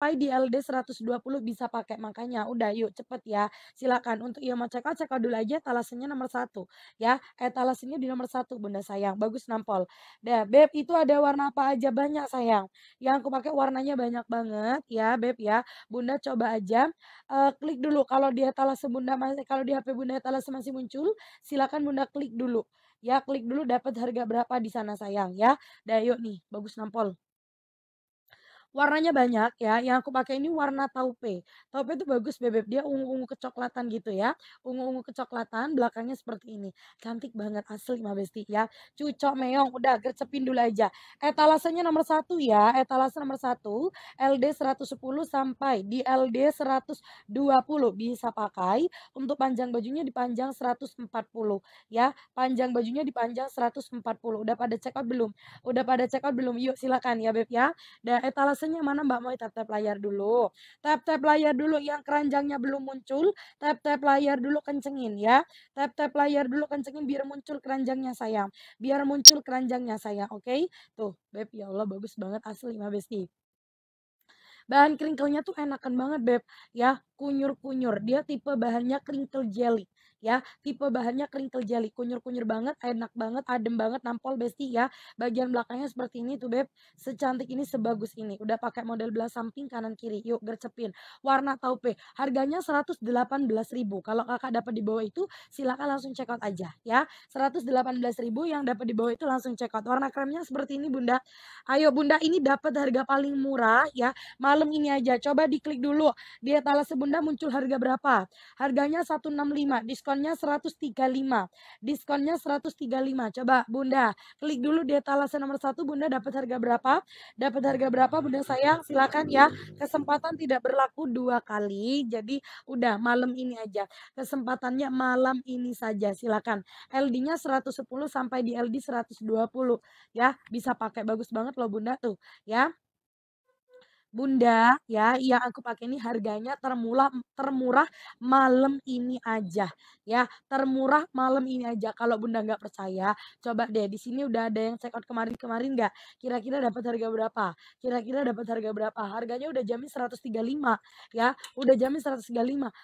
Pai di LD 120 bisa pakai. Makanya udah yuk cepet ya. Silakan untuk yang mau cekal cekal dulu aja talasenya nomor satu ya. eh talasannya di nomor satu bunda sayang. Bagus nampol. Dah Beb itu ada warna apa aja banyak sayang. Yang aku pakai warnanya banyak banget ya Beb ya. Bunda coba aja e, klik dulu kalau dia talas bunda masih kalau di HP bunda talas masih muncul silakan bunda klik dulu ya klik dulu dapat harga berapa di sana sayang ya. Dah yuk nih bagus nampol. Warnanya banyak ya. Yang aku pakai ini warna taupe. Taupe itu bagus bebek dia ungu-ungu kecoklatan gitu ya. Ungu-ungu kecoklatan belakangnya seperti ini. Cantik banget asli Mbak Besti ya. Cucok meong udah gercepin dulu aja. Etalasenya nomor satu ya. Etalase nomor satu LD 110 sampai di LD 120 bisa pakai. Untuk panjang bajunya dipanjang 140 ya. Panjang bajunya dipanjang 140. Udah pada check out belum? Udah pada check out belum? Yuk silakan ya Beb ya. Dan etalase pesennya mana Mbak Moy? Tap-tap layar dulu. Tap-tap layar dulu yang keranjangnya belum muncul. Tap-tap layar dulu kencengin ya. Tap-tap layar dulu kencengin biar muncul keranjangnya sayang. Biar muncul keranjangnya sayang. Oke. Okay? Tuh, Beb ya Allah bagus banget asli Mbak Besti bahan kringkelnya tuh enakan banget beb ya kunyur kunyur dia tipe bahannya kringkel jelly ya tipe bahannya crinkle jelly kunyur-kunyur banget enak banget adem banget nampol besti ya bagian belakangnya seperti ini tuh beb secantik ini sebagus ini udah pakai model belah samping kanan kiri yuk gercepin warna taupe harganya 118.000 kalau kakak dapat di bawah itu silakan langsung check out aja ya 118.000 yang dapat di bawah itu langsung check out warna kremnya seperti ini bunda ayo bunda ini dapat harga paling murah ya malam ini aja coba diklik dulu di etalase bunda muncul harga berapa harganya 165 diskon diskonnya 135. Diskonnya 135. Coba Bunda, klik dulu di etalase nomor 1 Bunda dapat harga berapa? Dapat harga berapa Bunda sayang? Silakan ya. Kesempatan tidak berlaku dua kali. Jadi udah malam ini aja. Kesempatannya malam ini saja. Silakan. LD-nya 110 sampai di LD 120 ya. Bisa pakai bagus banget loh Bunda tuh ya. Bunda, ya, yang aku pakai ini harganya termurah termurah malam ini aja, ya, termurah malam ini aja. Kalau Bunda nggak percaya, coba deh di sini udah ada yang check out kemarin-kemarin nggak? Kira-kira dapat harga berapa? Kira-kira dapat harga berapa? Harganya udah jamin 135, ya, udah jamin 135.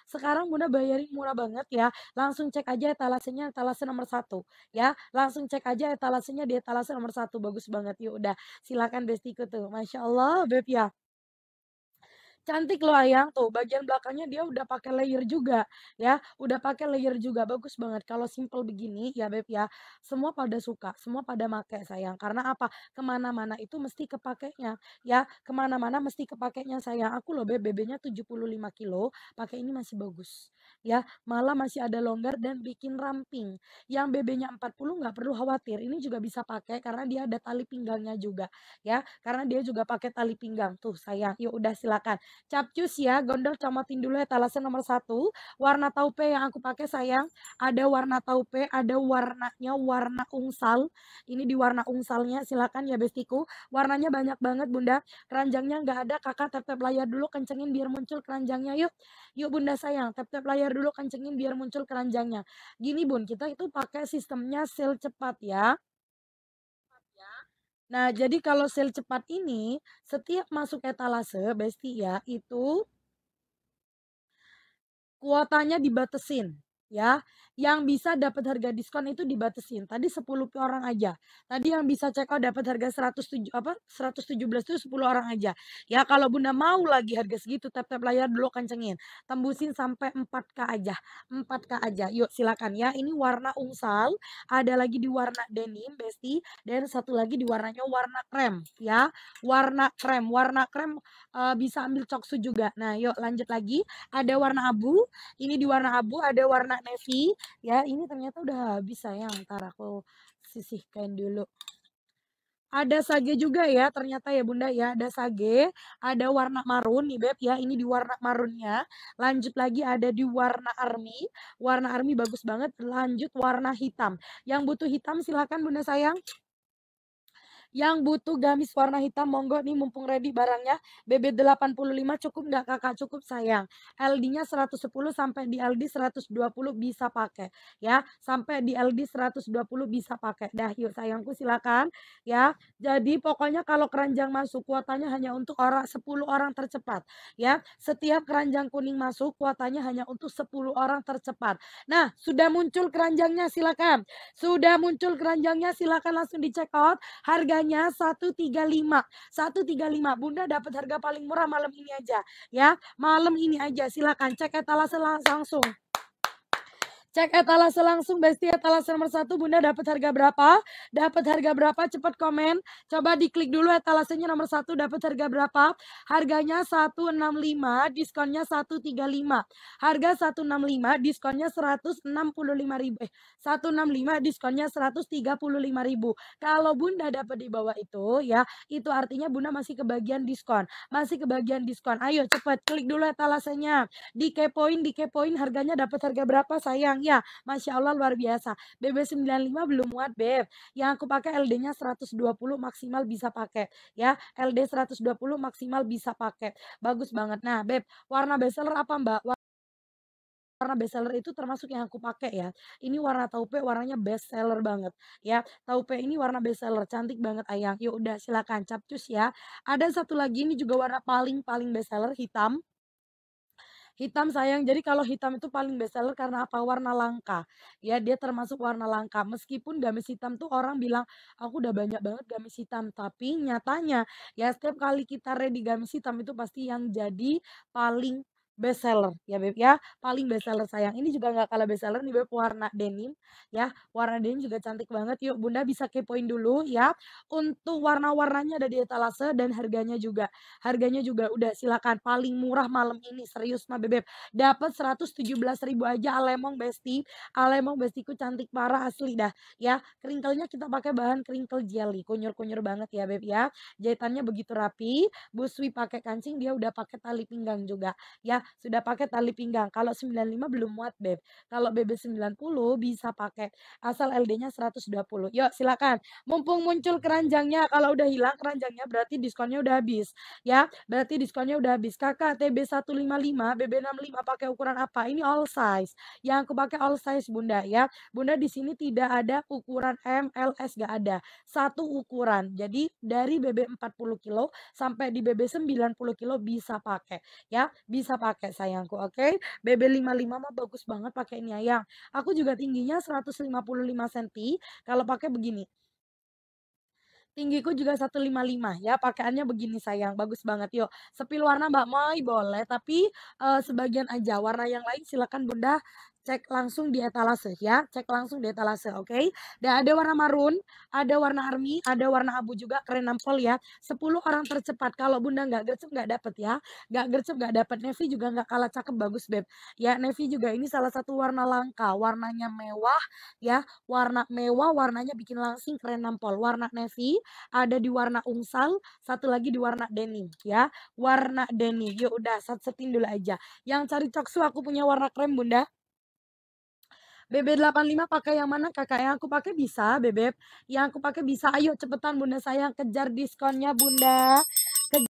Sekarang Bunda bayarin murah banget ya, langsung cek aja etalasenya etalase nomor satu, ya, langsung cek aja etalasenya di etalase nomor satu, bagus banget, yuk udah, silakan bestiku tuh, masya Allah, beb ya cantik loh ayang tuh bagian belakangnya dia udah pakai layer juga ya udah pakai layer juga bagus banget kalau simple begini ya beb ya semua pada suka semua pada make sayang karena apa kemana-mana itu mesti kepakainya ya kemana-mana mesti kepakainya sayang aku loh beb tujuh puluh 75 kilo pakai ini masih bagus ya malah masih ada longgar dan bikin ramping yang bebenya empat 40 nggak perlu khawatir ini juga bisa pakai karena dia ada tali pinggangnya juga ya karena dia juga pakai tali pinggang tuh sayang yuk udah silakan Capcus ya, gondol camatin dulu ya etalase nomor satu. Warna taupe yang aku pakai sayang, ada warna taupe, ada warnanya warna ungsal. Ini di warna ungsalnya, silakan ya bestiku. Warnanya banyak banget bunda, keranjangnya nggak ada, kakak tap-tap layar dulu kencengin biar muncul keranjangnya yuk. Yuk bunda sayang, tap-tap layar dulu kencengin biar muncul keranjangnya. Gini bun, kita itu pakai sistemnya sel cepat ya. Nah, jadi kalau sel cepat ini, setiap masuk etalase, Besti ya, itu kuotanya dibatesin ya yang bisa dapat harga diskon itu dibatasin. Tadi 10 orang aja. Tadi yang bisa check out dapat harga 107 apa 117 itu 10 orang aja. Ya kalau Bunda mau lagi harga segitu tap-tap layar dulu kencengin. Tembusin sampai 4K aja. 4K aja. Yuk silakan ya. Ini warna ungsal, ada lagi di warna denim, Besti, dan satu lagi di warnanya warna krem ya. Warna krem, warna krem uh, bisa ambil coksu juga. Nah, yuk lanjut lagi. Ada warna abu, ini di warna abu, ada warna Nevi ya ini ternyata udah habis sayang ntar aku sisihkan dulu ada sage juga ya ternyata ya bunda ya ada sage ada warna marun nih beb ya ini di warna marunnya lanjut lagi ada di warna army warna army bagus banget lanjut warna hitam yang butuh hitam silahkan bunda sayang yang butuh gamis warna hitam monggo nih mumpung ready barangnya. BB85 cukup nggak kakak? Cukup sayang. LD-nya 110 sampai di LD 120 bisa pakai. Ya, sampai di LD 120 bisa pakai. Dah yuk sayangku silakan ya. Jadi pokoknya kalau keranjang masuk kuotanya hanya untuk orang 10 orang tercepat ya. Setiap keranjang kuning masuk kuotanya hanya untuk 10 orang tercepat. Nah, sudah muncul keranjangnya silakan. Sudah muncul keranjangnya silakan langsung dicek out. harga harganya 135. 135. Bunda dapat harga paling murah malam ini aja ya. Malam ini aja silakan cek etalase langsung. Cek etalase eh, langsung Besti etalase ya. nomor satu Bunda dapat harga berapa? Dapat harga berapa? Cepat komen. Coba diklik dulu etalasenya ya. nomor satu dapat harga berapa? Harganya 165, diskonnya 135. Harga 165, diskonnya 165 ribu. Eh, 165, diskonnya 135 ribu. Kalau Bunda dapat di bawah itu ya, itu artinya Bunda masih kebagian diskon. Masih kebagian diskon. Ayo cepat klik dulu etalasenya. Ya, dikepoin, dikepoin harganya dapat harga berapa sayang? ya. Masya Allah luar biasa. BB95 belum muat Beb. Yang aku pakai LD-nya 120 maksimal bisa pakai. Ya, LD 120 maksimal bisa pakai. Bagus banget. Nah Beb, warna bestseller apa Mbak? warna bestseller itu termasuk yang aku pakai ya. Ini warna taupe warnanya bestseller banget ya. Taupe ini warna bestseller cantik banget ayang. Yuk udah silakan capcus ya. Ada satu lagi ini juga warna paling paling bestseller hitam Hitam sayang, jadi kalau hitam itu paling best seller karena apa? Warna langka. Ya, dia termasuk warna langka. Meskipun gamis hitam tuh orang bilang, aku udah banyak banget gamis hitam. Tapi nyatanya, ya setiap kali kita ready gamis hitam itu pasti yang jadi paling best seller ya beb ya paling best seller sayang ini juga nggak kalah best seller nih beb warna denim ya warna denim juga cantik banget yuk bunda bisa kepoin dulu ya untuk warna-warnanya ada di etalase dan harganya juga harganya juga udah silakan paling murah malam ini serius mah beb dapat ribu aja alemong besti alemong bestiku cantik parah asli dah ya kerinkelnya kita pakai bahan kerinkel jelly kunyur-kunyur banget ya beb ya jahitannya begitu rapi buswi pakai kancing dia udah pakai tali pinggang juga ya sudah pakai tali pinggang. Kalau 95 belum muat, Beb. Kalau BB 90 bisa pakai asal LD-nya 120. Yuk, silakan. Mumpung muncul keranjangnya, kalau udah hilang keranjangnya berarti diskonnya udah habis, ya. Berarti diskonnya udah habis. Kakak TB 155, BB 65 pakai ukuran apa? Ini all size. Yang aku pakai all size, Bunda, ya. Bunda di sini tidak ada ukuran m l s enggak ada. Satu ukuran. Jadi dari BB 40 kilo sampai di BB 90 kilo bisa pakai, ya. Bisa pakai pakai sayangku oke okay? BB55 mah bagus banget pakainya yang aku juga tingginya 155 cm kalau pakai begini tinggiku juga 155 ya pakaiannya begini sayang bagus banget yuk sepil warna Mbak Mai boleh tapi uh, sebagian aja warna yang lain silakan Bunda cek langsung di etalase ya, cek langsung di etalase, oke? Okay? Dan ada warna marun, ada warna army, ada warna abu juga, keren nampol ya. 10 orang tercepat, kalau bunda nggak gercep nggak dapet ya, nggak gercep nggak dapet. Nevi juga nggak kalah cakep, bagus beb. Ya Nevi juga ini salah satu warna langka, warnanya mewah ya, warna mewah, warnanya bikin langsing, keren nampol. Warna Nevi ada di warna ungsal, satu lagi di warna denim ya, warna denim. Yuk udah, satu setin dulu aja. Yang cari coksu aku punya warna krem bunda. BB85 pakai yang mana kakak? Yang aku pakai bisa, Bebek. Yang aku pakai bisa. Ayo cepetan bunda sayang kejar diskonnya bunda. Kejar